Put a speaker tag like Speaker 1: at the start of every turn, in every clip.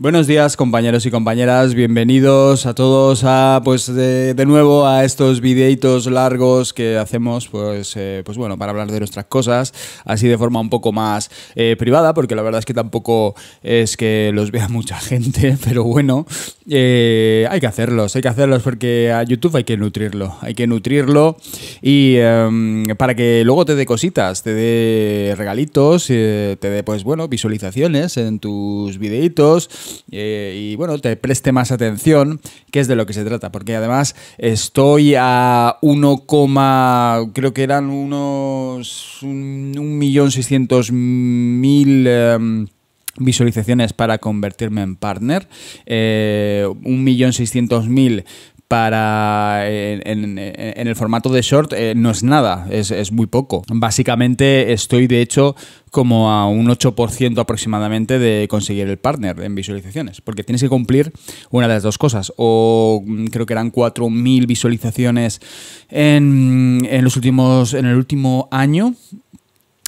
Speaker 1: Buenos días compañeros y compañeras, bienvenidos a todos a pues de, nuevo a estos videitos largos que hacemos pues eh, pues bueno para hablar de nuestras cosas así de forma un poco más eh, privada porque la verdad es que tampoco es que los vea mucha gente pero bueno eh, hay que hacerlos hay que hacerlos porque a YouTube hay que nutrirlo hay que nutrirlo y em, para que luego te dé cositas te dé regalitos te dé pues bueno visualizaciones en tus videitos eh, y bueno, te preste más atención, que es de lo que se trata, porque además estoy a 1, creo que eran unos 1.600.000 em, visualizaciones para convertirme en partner, eh, 1.600.000 para en, el formato de short eh, no es nada, es, muy poco. Básicamente estoy de hecho como a un 8% aproximadamente de conseguir el partner en visualizaciones, porque tienes que cumplir una de las dos cosas, o mm, creo que eran 4.000 visualizaciones en, en, los últimos, en el último año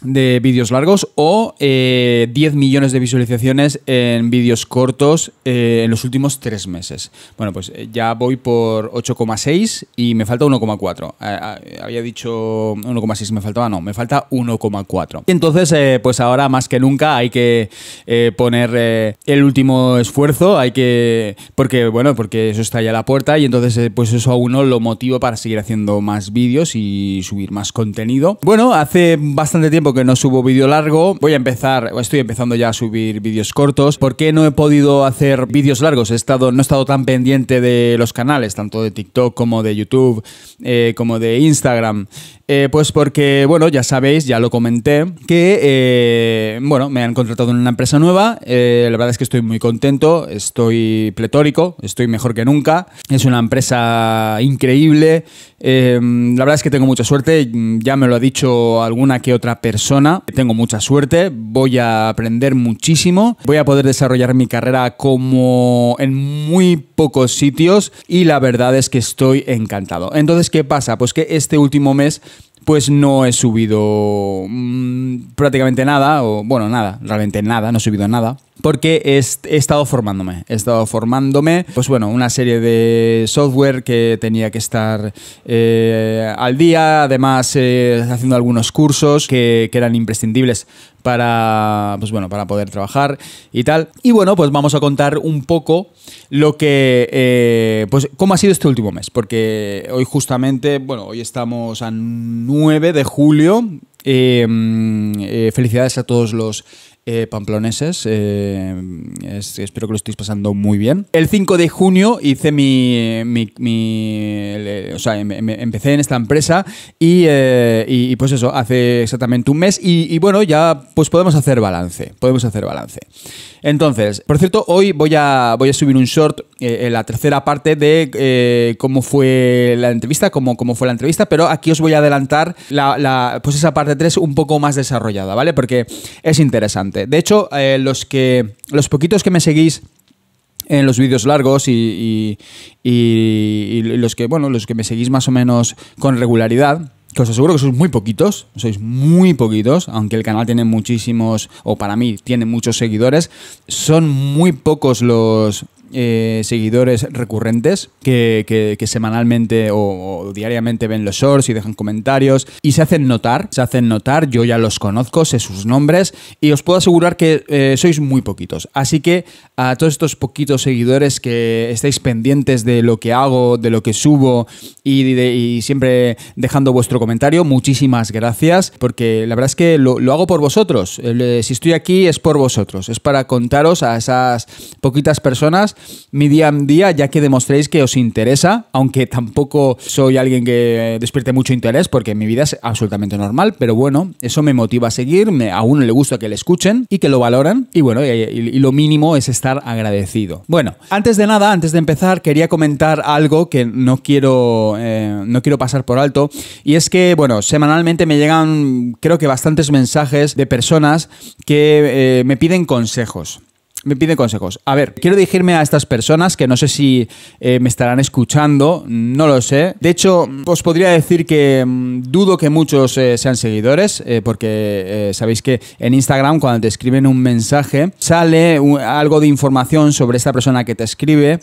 Speaker 1: de vídeos largos o 10 eh, millones de visualizaciones en vídeos cortos eh, en los últimos 3 meses. Bueno, pues eh, ya voy por 8,6 y me falta 1,4. había dicho 1,6, me faltaba, no, me falta 1,4. Entonces, pues ahora más que nunca hay que poner el último esfuerzo, hay que, porque bueno, porque eso está ya a la puerta y entonces pues eso a uno lo motiva para seguir haciendo más vídeos y subir más contenido. Bueno, hace bastante tiempo que no subo vídeo largo. Voy a empezar, estoy empezando ya a subir vídeos cortos. ¿Por qué no he podido hacer vídeos largos? He estado, no he estado tan pendiente de los canales, tanto de TikTok como de YouTube, eh, como de Instagram. Eh, pues porque, bueno, ya sabéis, ya lo comenté, que, eh, bueno, me han contratado en una empresa nueva. Eh, la verdad es que estoy muy contento, estoy pletórico, estoy mejor que nunca. Es una empresa increíble. la verdad es que tengo mucha suerte, ya me lo ha dicho alguna que otra persona. Tengo mucha suerte, voy a aprender muchísimo, voy a poder desarrollar mi carrera como en muy pocos sitios y la verdad es que estoy encantado. Entonces, ¿qué pasa? Pues que este último mes pues no he subido mm, prácticamente nada, o bueno, nada, realmente nada, no he subido nada porque he, estado formándome. He estado formándome, pues bueno, una serie de software que tenía que estar eh, al día, además eh, haciendo algunos cursos que, eran imprescindibles para, pues bueno, para poder trabajar y tal. Y bueno, pues vamos a contar un poco lo que, eh, pues cómo ha sido este último mes, porque hoy justamente, bueno, hoy estamos a 9 de julio. Mm, felicidades a todos los eh, pamploneses. Eh, espero que lo estéis pasando muy bien. El 5 de junio hice mi. Eh, o sea, em, em, empecé en esta empresa y, pues eso, hace exactamente un mes. Y, bueno, ya pues podemos hacer balance. Podemos hacer balance. Entonces, por cierto, hoy voy a, voy a subir un short, en la tercera parte de cómo fue la entrevista, cómo, cómo fue la entrevista, pero aquí os voy a adelantar la, pues esa parte 3 un poco más desarrollada, ¿vale? Porque es interesante. De hecho, eh, los que. Los poquitos que me seguís en los vídeos largos y, y, y, los que, bueno, los que me seguís más o menos con regularidad. Que os aseguro que sois muy poquitos, sois muy poquitos, aunque el canal tiene muchísimos, o para mí tiene muchos seguidores, son muy pocos los, eh, seguidores recurrentes que, semanalmente o, diariamente ven los shorts y dejan comentarios y se hacen notar, se hacen notar, yo ya los conozco, sé sus nombres y os puedo asegurar que eh, sois muy poquitos. Así que a todos estos poquitos seguidores que estáis pendientes de lo que hago, de lo que subo y, siempre dejando vuestro comentario, muchísimas gracias porque la verdad es que lo hago por vosotros. Eh, si estoy aquí es por vosotros, es para contaros a esas poquitas personas mi día a día, ya que demostréis que os interesa, aunque tampoco soy alguien que despierte mucho interés, porque mi vida es absolutamente normal, pero bueno, eso me motiva a seguir, a uno le gusta que le escuchen y que lo valoran, y bueno, y, lo mínimo es estar agradecido. Bueno, antes de nada, antes de empezar, quería comentar algo que no quiero, eh, no quiero pasar por alto, y es que, bueno, semanalmente me llegan, creo que bastantes mensajes de personas que eh, me piden consejos me piden consejos. A ver, quiero dirigirme a estas personas que no sé si eh, me estarán escuchando, no lo sé. De hecho, os podría decir que mm, dudo que muchos eh, sean seguidores, eh, porque sabéis que en Instagram cuando te escriben un mensaje sale algo de información sobre esta persona que te escribe,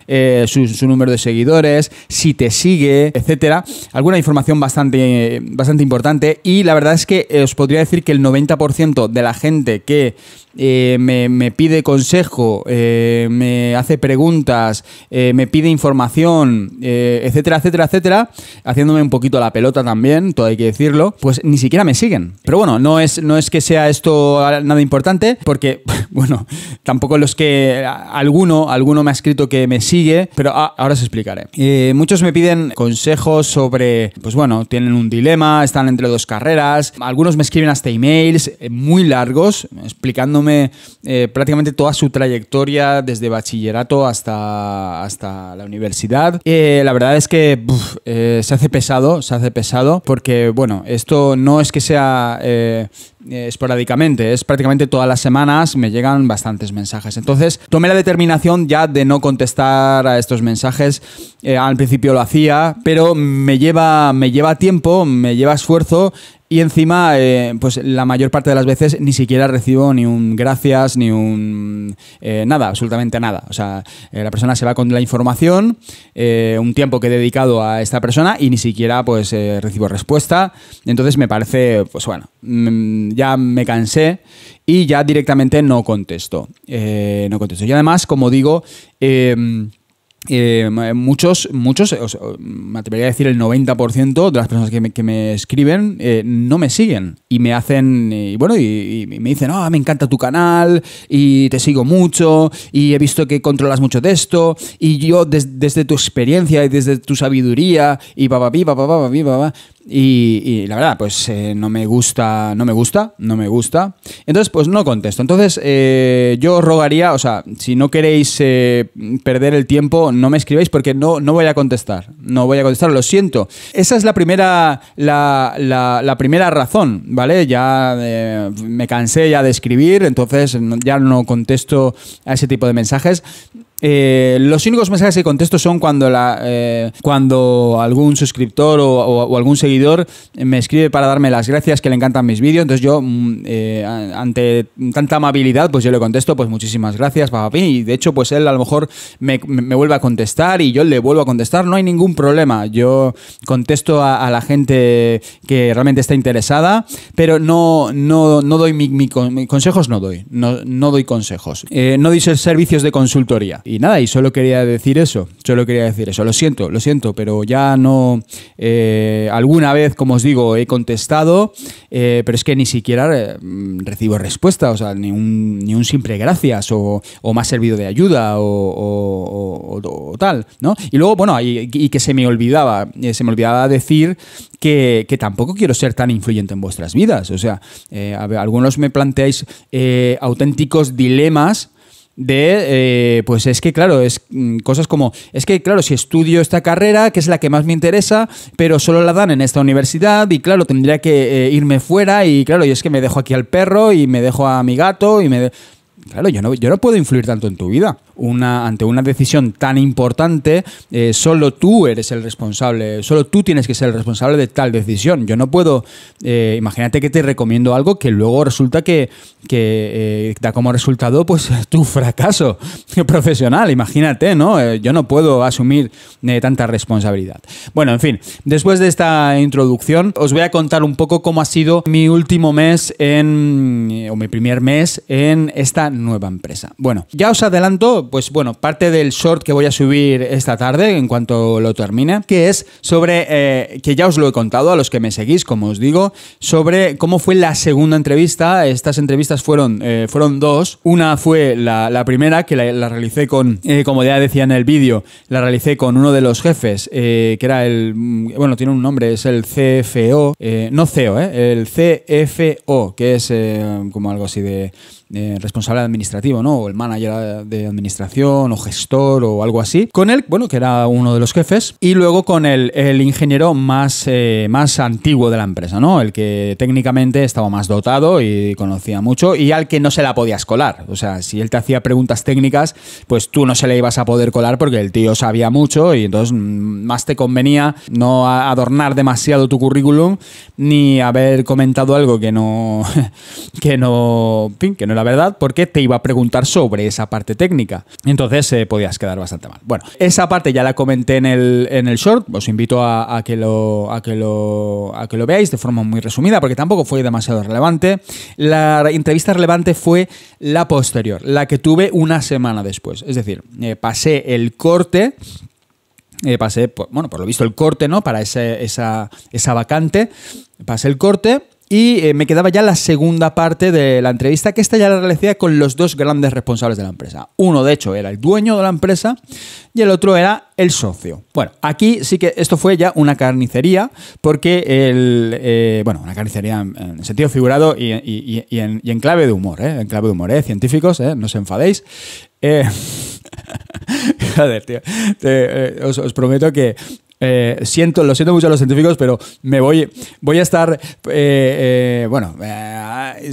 Speaker 1: su, número de seguidores, si te sigue, etcétera. Alguna información bastante, bastante importante. Y la verdad es que os podría decir que el 90% de la gente que me pide consejos eh, me hace preguntas, eh, me pide información, eh, etcétera, etcétera, etcétera, haciéndome un poquito la pelota también, todo hay que decirlo, pues ni siquiera me siguen. Pero bueno, no es, no es que sea esto nada importante, porque, bueno, tampoco los que alguno, alguno me ha escrito que me sigue, pero ahora os explicaré. muchos me piden consejos sobre, pues bueno, tienen un dilema, están entre dos carreras, algunos me escriben hasta emails muy largos explicándome prácticamente toda su trayectoria desde bachillerato hasta, hasta la universidad. Eh, la verdad es que eh, se hace pesado, se hace pesado, porque bueno, esto no es que sea eh, esporádicamente, es prácticamente todas las semanas me llegan bastantes mensajes. Entonces tomé la determinación ya de no contestar a estos mensajes. al principio lo hacía, pero me lleva, me lleva tiempo, me lleva esfuerzo y encima, eh, pues la mayor parte de las veces ni siquiera recibo ni un gracias, ni un... Eh, nada, absolutamente nada. O sea, eh, la persona se va con la información, un tiempo que he dedicado a esta persona y ni siquiera pues recibo respuesta. Entonces me parece, pues bueno, mm, ya me cansé y ya directamente no contesto. no contesto. Y además, como digo... Em, eh, muchos, muchos, me atrevería a decir el 90% de las personas que me, escriben eh, no me siguen y me hacen, y bueno, y, me dicen, ah, me encanta tu canal y te sigo mucho y he visto que controlas mucho de esto y yo desde tu experiencia y desde tu sabiduría y va, y, la verdad, pues eh, no me gusta, no me gusta, no me gusta. Entonces, pues no contesto. Entonces, eh, yo os rogaría, o sea, si no queréis eh, perder el tiempo, no me escribáis porque no, no voy a contestar. No voy a contestar, lo siento. Esa es la primera, la primera razón, ¿vale? Ya me cansé ya de escribir, entonces ya no contesto a ese tipo de mensajes. Eh, los únicos mensajes que contesto son cuando, eh, cuando algún suscriptor o, algún seguidor me escribe para darme las gracias, que le encantan mis vídeos. Entonces yo, mm, eh, ante tanta amabilidad, pues yo le contesto, pues muchísimas gracias, papi. Y de hecho, pues él a lo mejor me, vuelve a contestar y yo le vuelvo a contestar. No hay ningún problema. Yo contesto a, la gente que realmente está interesada, pero no, no, doy mi, consejos, no doy. No, no doy consejos. no doy servicios de consultoría. Y nada, y solo quería decir eso, solo quería decir eso. Lo siento, lo siento, pero ya no... Eh, alguna vez, como os digo, he contestado, eh, pero es que ni siquiera eh, recibo respuesta, o sea, ni un, ni un simple gracias o, me ha servido de ayuda o, tal, ¿no? Y luego, bueno, y, que se me olvidaba, se me olvidaba decir que, tampoco quiero ser tan influyente en vuestras vidas. O sea, algunos me planteáis auténticos dilemas de, eh, pues es que claro, es mm, cosas como, es que claro, si estudio esta carrera, que es la que más me interesa, pero solo la dan en esta universidad y claro, tendría que eh, irme fuera y claro, y es que me dejo aquí al perro y me dejo a mi gato y me... Claro, yo no, yo no puedo influir tanto en tu vida ante una decisión tan importante, eh, solo tú eres el responsable, solo tú tienes que ser el responsable de tal decisión. Yo no puedo, eh, imagínate que te recomiendo algo que luego resulta que, eh, da como resultado pues tu fracaso profesional, imagínate, ¿no? yo no puedo asumir tanta responsabilidad. Bueno, en fin, después de esta introducción os voy a contar un poco cómo ha sido mi último mes en, o mi primer mes en esta nueva empresa. Bueno, ya os adelanto pues bueno, parte del short que voy a subir esta tarde, en cuanto lo termine, que es sobre, eh, que ya os lo he contado a los que me seguís, como os digo, sobre cómo fue la segunda entrevista. Estas entrevistas fueron, eh, fueron dos. Una fue la, primera, que la, realicé con, eh, como ya decía en el vídeo, la realicé con uno de los jefes, que era el, mm, bueno, tiene un nombre, es el CFO, no CEO, el CFO, que es como algo así de eh, responsable administrativo, ¿no? O el manager de administración o gestor o algo así. Con él, bueno, que era uno de los jefes. Y luego con el, el ingeniero más, eh, más antiguo de la empresa, ¿no? El que técnicamente estaba más dotado y conocía mucho y al que no se la podías colar. O sea, si él te hacía preguntas técnicas, pues tú no se le ibas a poder colar porque el tío sabía mucho y entonces mm, más te convenía no adornar demasiado tu currículum ni haber comentado algo que no que no que no la verdad, porque te iba a preguntar sobre esa parte técnica. Entonces eh, podías quedar bastante mal. Bueno, esa parte ya la comenté en el, short, os invito a, que lo, que que lo veáis de forma muy resumida, porque tampoco fue demasiado relevante. La entrevista relevante fue la posterior, la que tuve una semana después. Es decir, eh, pasé el corte eh, pasé, bueno, por lo visto el corte, ¿no? Para esa, esa vacante, pasé el corte y eh, me quedaba ya la segunda parte de la entrevista, que esta ya la realizé con los dos grandes responsables de la empresa. Uno, de hecho, era el dueño de la empresa y el otro era el socio. Bueno, aquí sí que esto fue ya una carnicería, porque el. Eh, bueno, una carnicería en, sentido figurado y, en, clave de humor, ¿eh? En clave de humor, ¿eh? Científicos, ¿eh? No os enfadéis. Joder, tío. os, prometo que eh, siento, lo siento mucho a los científicos, pero me voy, voy a estar, eh, eh, bueno,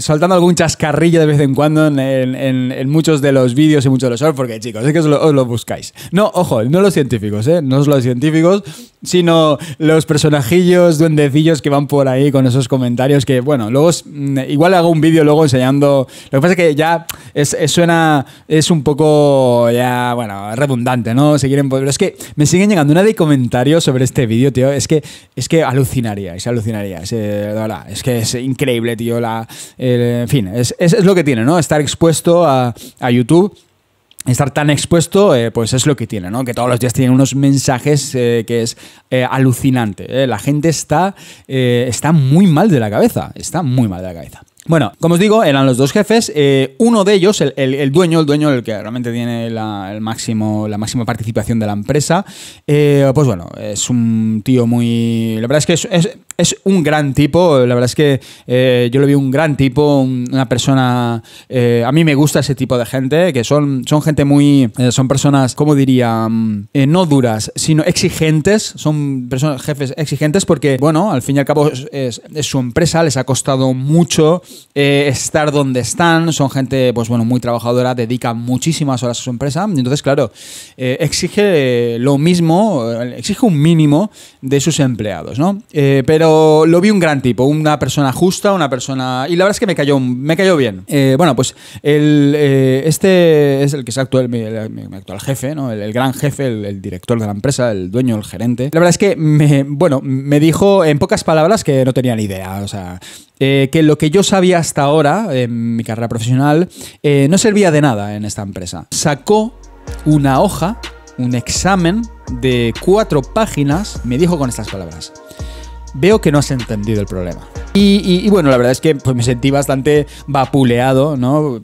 Speaker 1: soltando algún chascarrillo de vez en cuando en, muchos de los vídeos y muchos de los shorts, porque chicos, es que os lo, buscáis. No, ojo, no los científicos, ¿eh? No los científicos, sino los personajillos, duendecillos que van por ahí con esos comentarios que, bueno, luego mm, igual hago un vídeo luego enseñando. Lo que pasa es que ya es, suena, es un poco ya, bueno, redundante, ¿no? Se quieren, pero es que me siguen llegando una de comentarios sobre este vídeo, tío. Es que, es que alucinaría. Eh, es que es increíble, tío. La, en fin, es, lo que tiene, ¿no? Estar expuesto a, a YouTube estar tan expuesto, eh, pues es lo que tiene, ¿no? Que todos los días tienen unos mensajes eh, que es eh, alucinante. La gente está, está muy mal de la cabeza, está muy mal de la cabeza. Bueno, como os digo, eran los dos jefes. uno de ellos, el, dueño, el dueño, el que realmente tiene la, el máximo, la máxima participación de la empresa, pues bueno, es un tío muy. La verdad es que es, es un gran tipo, la verdad es que eh, yo lo vi un gran tipo, una persona... Eh, a mí me gusta ese tipo de gente, que son, son gente muy... Eh, son personas, como diría? Mm, no duras, sino exigentes, son personas, jefes exigentes porque, bueno, al fin y al cabo es, su empresa, les ha costado mucho estar donde están, son gente, pues bueno, muy trabajadora, dedican muchísimas horas a su empresa, entonces, claro, exige lo mismo, exige un mínimo de sus empleados, ¿no? pero lo vi un gran tipo, una persona justa, una persona. Y la verdad es que me cayó, me cayó bien. Eh, bueno, pues eh, este es el que es actual, el, actual jefe, ¿no? El, gran jefe, el, director de la empresa, el dueño, el gerente. La verdad es que me, bueno, me dijo en pocas palabras que no tenía ni idea. O sea, eh, que lo que yo sabía hasta ahora en mi carrera profesional no servía de nada en esta empresa. Sacó una hoja, un examen de cuatro páginas, me dijo con estas palabras veo que no has entendido el problema. Y, bueno, la verdad es que pues, me sentí bastante vapuleado, ¿no?